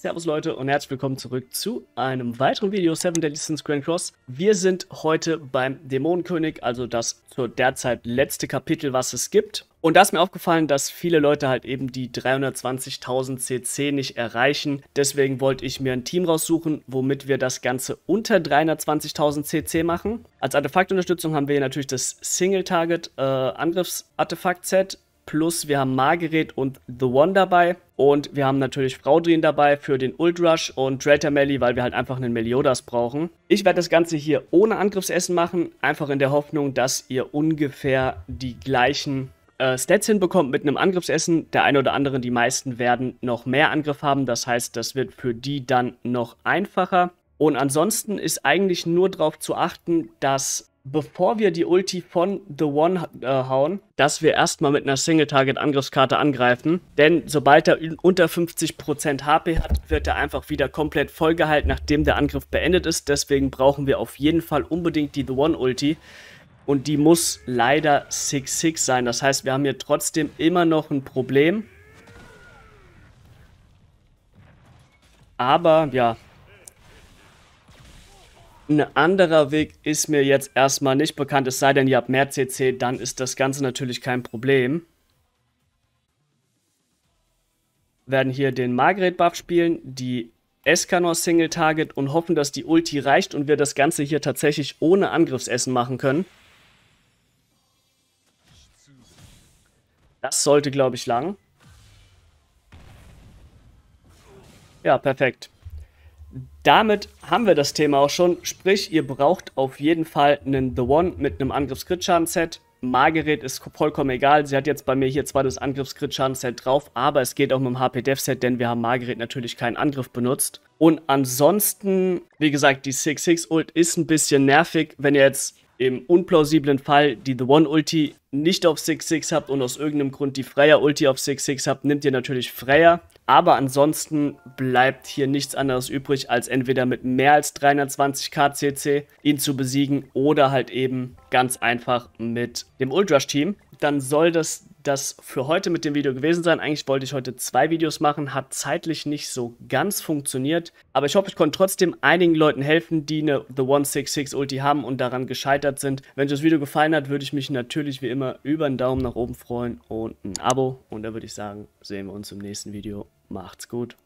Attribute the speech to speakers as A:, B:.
A: Servus Leute und herzlich willkommen zurück zu einem weiteren Video 7 Deadly Sins Grand Cross. Wir sind heute beim Dämonenkönig, also das zur derzeit letzte Kapitel, was es gibt. Und da ist mir aufgefallen, dass viele Leute halt eben die 320.000 CC nicht erreichen. Deswegen wollte ich mir ein Team raussuchen, womit wir das Ganze unter 320.000 CC machen. Als Artefaktunterstützung haben wir hier natürlich das Single-Target-Angriffs-Artefakt-Set äh, Plus wir haben Margaret und The One dabei. Und wir haben natürlich Frau Drin dabei für den Ultrush und Traitor Melly, weil wir halt einfach einen Meliodas brauchen. Ich werde das Ganze hier ohne Angriffsessen machen, einfach in der Hoffnung, dass ihr ungefähr die gleichen äh, Stats hinbekommt mit einem Angriffsessen. Der eine oder andere, die meisten werden noch mehr Angriff haben. Das heißt, das wird für die dann noch einfacher. Und ansonsten ist eigentlich nur darauf zu achten, dass bevor wir die Ulti von The One äh, hauen, dass wir erstmal mit einer Single-Target-Angriffskarte angreifen. Denn sobald er unter 50% HP hat, wird er einfach wieder komplett vollgehalten, nachdem der Angriff beendet ist. Deswegen brauchen wir auf jeden Fall unbedingt die The One-Ulti. Und die muss leider 6-6 sein. Das heißt, wir haben hier trotzdem immer noch ein Problem. Aber ja, ein anderer Weg ist mir jetzt erstmal nicht bekannt, es sei denn, ihr habt mehr CC, dann ist das Ganze natürlich kein Problem. Wir werden hier den margaret buff spielen, die Eskanor Single Target und hoffen, dass die Ulti reicht und wir das Ganze hier tatsächlich ohne Angriffsessen machen können. Das sollte, glaube ich, lang. Ja, perfekt damit haben wir das Thema auch schon. Sprich, ihr braucht auf jeden Fall einen The One mit einem angriffs schaden set Margaret ist vollkommen egal. Sie hat jetzt bei mir hier zwar das angriffs schaden set drauf, aber es geht auch mit dem HP-Dev-Set, denn wir haben Margaret natürlich keinen Angriff benutzt. Und ansonsten, wie gesagt, die 6-6-Ult ist ein bisschen nervig, wenn ihr jetzt im unplausiblen Fall die The One Ulti nicht auf 6-6 habt und aus irgendeinem Grund die Freya Ulti auf 6-6 habt, nimmt ihr natürlich Freya. Aber ansonsten bleibt hier nichts anderes übrig, als entweder mit mehr als 320k CC ihn zu besiegen oder halt eben ganz einfach mit dem Ultrash-Team. Dann soll das das für heute mit dem Video gewesen sein. Eigentlich wollte ich heute zwei Videos machen, hat zeitlich nicht so ganz funktioniert. Aber ich hoffe, ich konnte trotzdem einigen Leuten helfen, die eine The 166 Ulti haben und daran gescheitert sind. Wenn euch das Video gefallen hat, würde ich mich natürlich wie immer über einen Daumen nach oben freuen und ein Abo. Und da würde ich sagen, sehen wir uns im nächsten Video. Macht's gut.